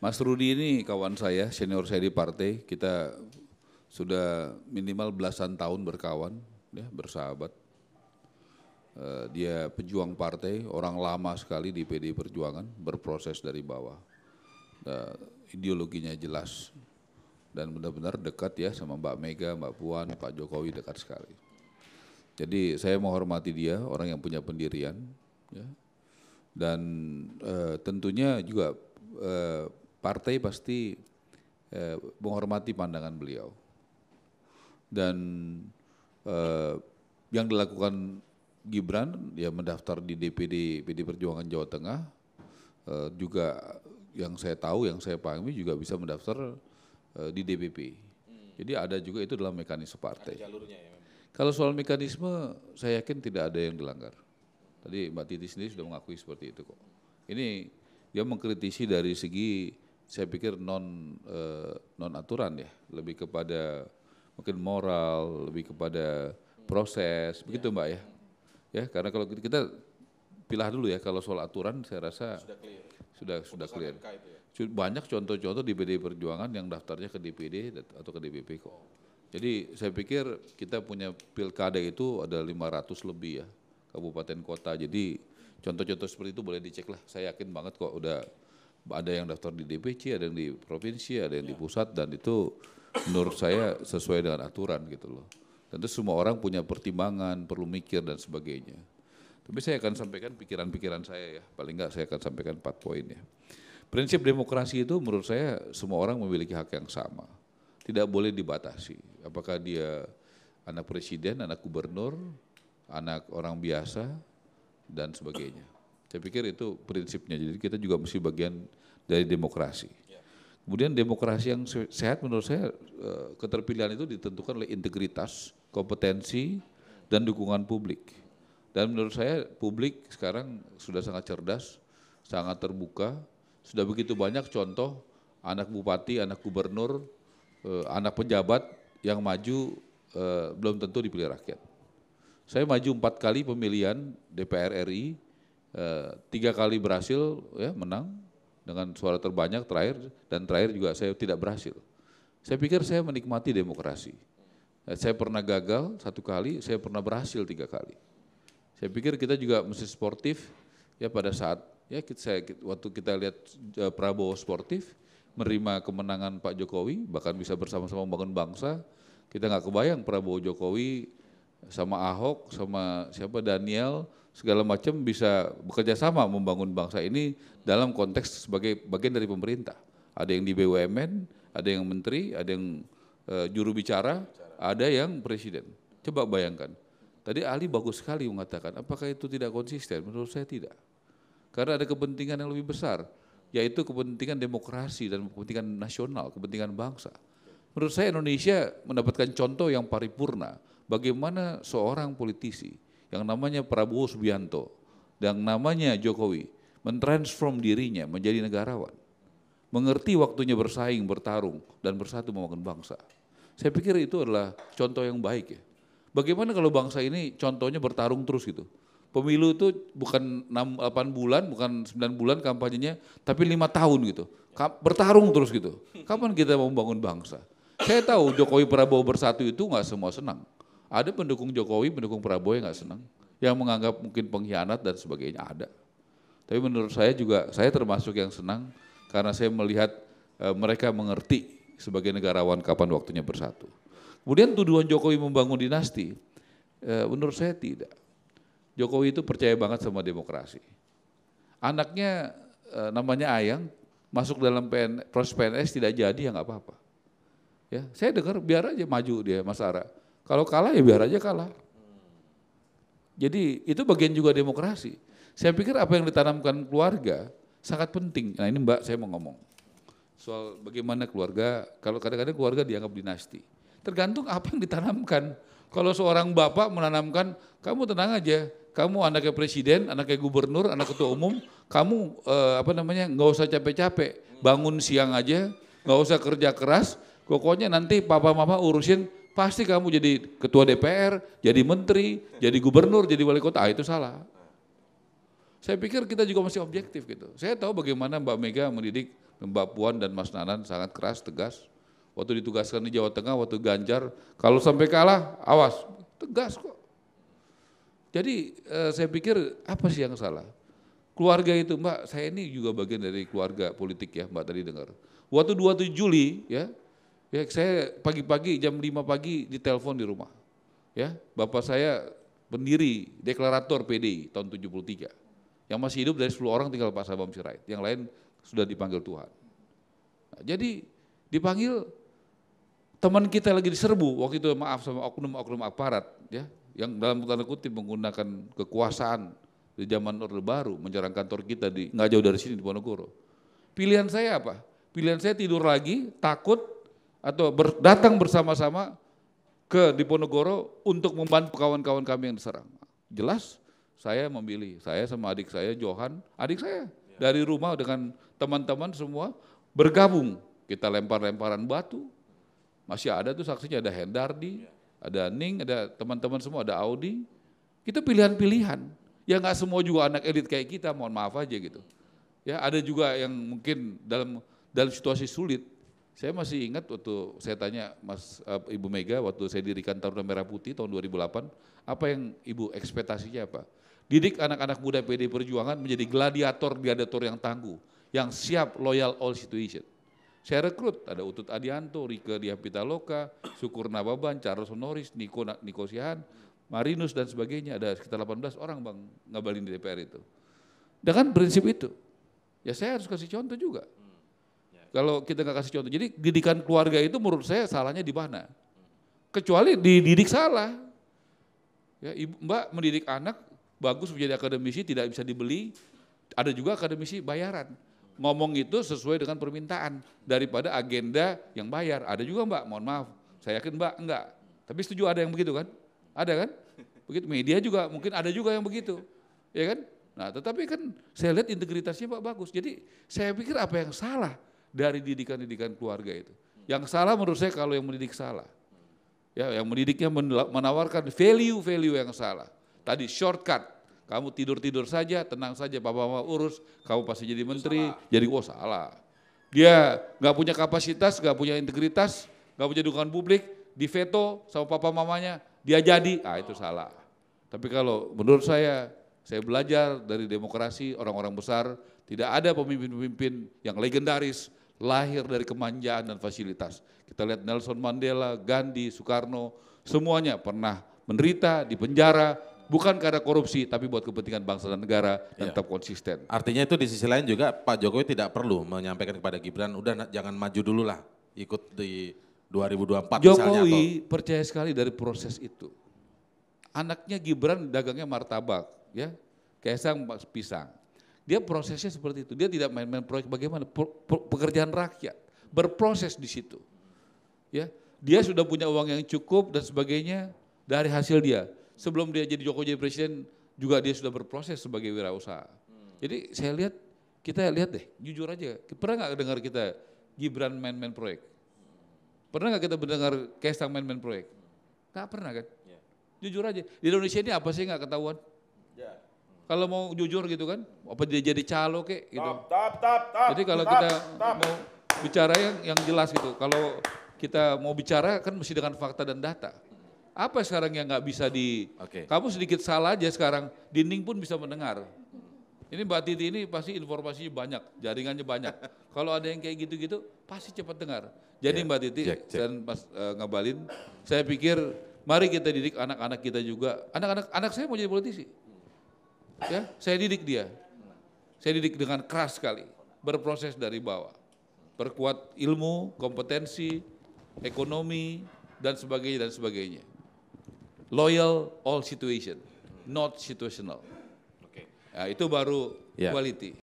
Mas Rudi ini kawan saya, senior saya di partai, kita sudah minimal belasan tahun berkawan, ya, bersahabat. Eh, dia pejuang partai, orang lama sekali di PD Perjuangan, berproses dari bawah. Nah, ideologinya jelas dan benar-benar dekat ya sama Mbak Mega, Mbak Puan, Pak Jokowi dekat sekali. Jadi saya menghormati dia, orang yang punya pendirian, ya. dan e, tentunya juga e, partai pasti eh, menghormati pandangan beliau. Dan eh, yang dilakukan Gibran ya mendaftar di DPD PD Perjuangan Jawa Tengah eh, juga yang saya tahu yang saya pahami juga bisa mendaftar eh, di DPP. Hmm. Jadi ada juga itu dalam mekanisme partai. Ya, Kalau soal mekanisme saya yakin tidak ada yang dilanggar. Tadi Mbak Titi sendiri sudah mengakui seperti itu kok. Ini dia mengkritisi dari segi saya pikir non eh, non aturan ya, lebih kepada mungkin moral, lebih kepada proses, iya. begitu Mbak ya. Ya, karena kalau kita pilah dulu ya kalau soal aturan saya rasa sudah clear. Sudah Putusan sudah clear. Ya? Banyak contoh-contoh di PDI Perjuangan yang daftarnya ke DPD atau ke DPP kok. Jadi saya pikir kita punya pilkada itu ada 500 lebih ya kabupaten kota. Jadi contoh-contoh seperti itu boleh dicek lah. Saya yakin banget kok udah ada yang daftar di DPC, ada yang di provinsi, ada yang ya. di pusat dan itu menurut saya sesuai dengan aturan gitu loh. Tentu semua orang punya pertimbangan, perlu mikir dan sebagainya. Tapi saya akan sampaikan pikiran-pikiran saya ya, paling enggak saya akan sampaikan empat poin ya. Prinsip demokrasi itu menurut saya semua orang memiliki hak yang sama. Tidak boleh dibatasi. Apakah dia anak presiden, anak gubernur, anak orang biasa dan sebagainya. Saya pikir itu prinsipnya. Jadi kita juga mesti bagian dari demokrasi. Kemudian demokrasi yang sehat menurut saya eh, keterpilihan itu ditentukan oleh integritas, kompetensi, dan dukungan publik. Dan menurut saya publik sekarang sudah sangat cerdas, sangat terbuka, sudah begitu banyak contoh anak bupati, anak gubernur, eh, anak pejabat yang maju eh, belum tentu dipilih rakyat. Saya maju empat kali pemilihan DPR RI, Eh, tiga kali berhasil ya menang dengan suara terbanyak terakhir dan terakhir juga saya tidak berhasil. Saya pikir saya menikmati demokrasi. Eh, saya pernah gagal satu kali, saya pernah berhasil tiga kali. Saya pikir kita juga mesti sportif ya pada saat ya kita, saya, waktu kita lihat eh, Prabowo sportif menerima kemenangan Pak Jokowi bahkan bisa bersama-sama membangun bangsa kita nggak kebayang Prabowo Jokowi sama Ahok sama siapa Daniel segala macam bisa bekerja sama membangun bangsa ini dalam konteks sebagai bagian dari pemerintah. Ada yang di BUMN, ada yang menteri, ada yang uh, juru bicara, ada yang presiden. Coba bayangkan. Tadi Ali bagus sekali mengatakan, apakah itu tidak konsisten? Menurut saya tidak. Karena ada kepentingan yang lebih besar, yaitu kepentingan demokrasi dan kepentingan nasional, kepentingan bangsa. Menurut saya Indonesia mendapatkan contoh yang paripurna bagaimana seorang politisi yang namanya Prabowo Subianto, yang namanya Jokowi, mentransform dirinya menjadi negarawan. Mengerti waktunya bersaing, bertarung, dan bersatu membangun bangsa. Saya pikir itu adalah contoh yang baik ya. Bagaimana kalau bangsa ini contohnya bertarung terus gitu. Pemilu itu bukan 6, 8 bulan, bukan 9 bulan kampanyenya, tapi lima tahun gitu. Bertarung terus gitu. Kapan kita mau membangun bangsa? Saya tahu Jokowi Prabowo bersatu itu nggak semua senang. Ada pendukung Jokowi, pendukung Prabowo yang nggak senang, yang menganggap mungkin pengkhianat dan sebagainya ada. Tapi menurut saya juga saya termasuk yang senang karena saya melihat e, mereka mengerti sebagai negarawan kapan waktunya bersatu. Kemudian tuduhan Jokowi membangun dinasti, e, menurut saya tidak. Jokowi itu percaya banget sama demokrasi. Anaknya e, namanya Ayang masuk dalam PN, proses PNS tidak jadi ya nggak apa-apa. Ya, saya dengar biar aja maju dia Mas Ara. Kalau kalah ya biar aja kalah. Jadi itu bagian juga demokrasi. Saya pikir apa yang ditanamkan keluarga sangat penting. Nah ini Mbak saya mau ngomong soal bagaimana keluarga, kalau kadang-kadang keluarga dianggap dinasti. Tergantung apa yang ditanamkan. Kalau seorang bapak menanamkan, kamu tenang aja, kamu anaknya presiden, anaknya gubernur, anak ketua umum, kamu eh, apa namanya nggak usah capek-capek, bangun siang aja, nggak usah kerja keras, pokoknya nanti papa mama urusin pasti kamu jadi ketua DPR, jadi menteri, jadi gubernur, jadi wali kota. Ah, itu salah. Saya pikir kita juga masih objektif gitu. Saya tahu bagaimana Mbak Mega mendidik Mbak Puan dan Mas Nanan sangat keras, tegas. Waktu ditugaskan di Jawa Tengah, waktu Ganjar, kalau sampai kalah, awas, tegas kok. Jadi eh, saya pikir apa sih yang salah? Keluarga itu, Mbak, saya ini juga bagian dari keluarga politik ya, Mbak tadi dengar. Waktu 27 Juli ya, Ya, saya pagi-pagi jam 5 pagi ditelepon di rumah. Ya, bapak saya pendiri deklarator PDI tahun 73. Yang masih hidup dari 10 orang tinggal Pak Sabam Sirait, yang lain sudah dipanggil Tuhan. Nah, jadi dipanggil teman kita lagi diserbu waktu itu maaf sama oknum-oknum aparat ya yang dalam tanda kutip menggunakan kekuasaan di zaman Orde Baru menyerang kantor kita di nggak jauh dari sini di Wonogoro. Pilihan saya apa? Pilihan saya tidur lagi, takut, atau ber, datang bersama-sama ke Diponegoro untuk membantu kawan-kawan kami yang diserang. Jelas saya memilih, saya sama adik saya Johan, adik saya dari rumah dengan teman-teman semua bergabung. Kita lempar-lemparan batu. Masih ada tuh saksinya ada Hendardi, ada Ning, ada teman-teman semua, ada Audi. Kita pilihan-pilihan. Ya nggak semua juga anak elit kayak kita, mohon maaf aja gitu. Ya ada juga yang mungkin dalam dalam situasi sulit saya masih ingat waktu saya tanya Mas uh, Ibu Mega waktu saya dirikan Taruna Merah Putih tahun 2008, apa yang Ibu ekspektasinya apa? Didik anak-anak muda PD Perjuangan menjadi gladiator-gladiator yang tangguh, yang siap loyal all situation. Saya rekrut, ada Utut Adianto, Rika Diapitaloka, Syukur Nababan, Charles Honoris, Niko, Niko Sihan, Marinus dan sebagainya, ada sekitar 18 orang Bang ngabalin di DPR itu. Dengan prinsip itu, ya saya harus kasih contoh juga. Kalau kita nggak kasih contoh. Jadi didikan keluarga itu menurut saya salahnya di mana? Kecuali dididik salah. Ya, ibu, Mbak mendidik anak bagus menjadi akademisi tidak bisa dibeli. Ada juga akademisi bayaran. Ngomong itu sesuai dengan permintaan daripada agenda yang bayar. Ada juga Mbak, mohon maaf. Saya yakin Mbak enggak. Tapi setuju ada yang begitu kan? Ada kan? Begitu media juga mungkin ada juga yang begitu. Ya kan? Nah, tetapi kan saya lihat integritasnya Pak bagus. Jadi saya pikir apa yang salah dari didikan-didikan keluarga itu. Yang salah menurut saya kalau yang mendidik salah. Ya, yang mendidiknya menawarkan value-value yang salah. Tadi shortcut, kamu tidur-tidur saja, tenang saja, papa mama urus, kamu pasti jadi menteri, oh, salah. jadi oh salah. Dia nggak punya kapasitas, nggak punya integritas, nggak punya dukungan publik, di veto sama papa mamanya, dia jadi, ah itu salah. Tapi kalau menurut saya, saya belajar dari demokrasi orang-orang besar, tidak ada pemimpin-pemimpin yang legendaris lahir dari kemanjaan dan fasilitas. Kita lihat Nelson Mandela, Gandhi, Soekarno, semuanya pernah menderita di penjara, bukan karena korupsi, tapi buat kepentingan bangsa dan negara dan ya. tetap konsisten. Artinya itu di sisi lain juga Pak Jokowi tidak perlu menyampaikan kepada Gibran, udah jangan maju dulu lah, ikut di 2024 Jokowi misalnya. Jokowi percaya sekali dari proses itu. Anaknya Gibran dagangnya martabak, ya, Kaisang pisang. Dia prosesnya seperti itu. Dia tidak main-main proyek bagaimana pekerjaan rakyat berproses di situ. Ya, dia sudah punya uang yang cukup dan sebagainya dari hasil dia. Sebelum dia jadi Jokowi jadi presiden juga dia sudah berproses sebagai wirausaha. Jadi saya lihat kita lihat deh, jujur aja. Pernah nggak dengar kita Gibran main-main proyek? Pernah nggak kita mendengar Kaisang main-main proyek? Nggak pernah kan? Ya. Jujur aja, di Indonesia ini apa sih nggak ketahuan? Ya kalau mau jujur gitu kan, apa dia jadi calo kek gitu. Top, jadi kalau kita mau bicara yang, yang jelas gitu, kalau kita mau bicara kan mesti dengan fakta dan data. Apa sekarang yang nggak bisa di, okay. kamu sedikit salah aja sekarang, dinding pun bisa mendengar. Ini Mbak Titi ini pasti informasinya banyak, jaringannya banyak. Kalau ada yang kayak gitu-gitu, pasti cepat dengar. Jadi yeah, Mbak Titi check, check. dan Mas uh, Ngabalin, saya pikir mari kita didik anak-anak kita juga. Anak-anak anak saya mau jadi politisi. Ya, saya didik dia. Saya didik dengan keras sekali, berproses dari bawah. Perkuat ilmu, kompetensi, ekonomi, dan sebagainya dan sebagainya. Loyal all situation, not situational. Oke. Ya, itu baru ya. quality.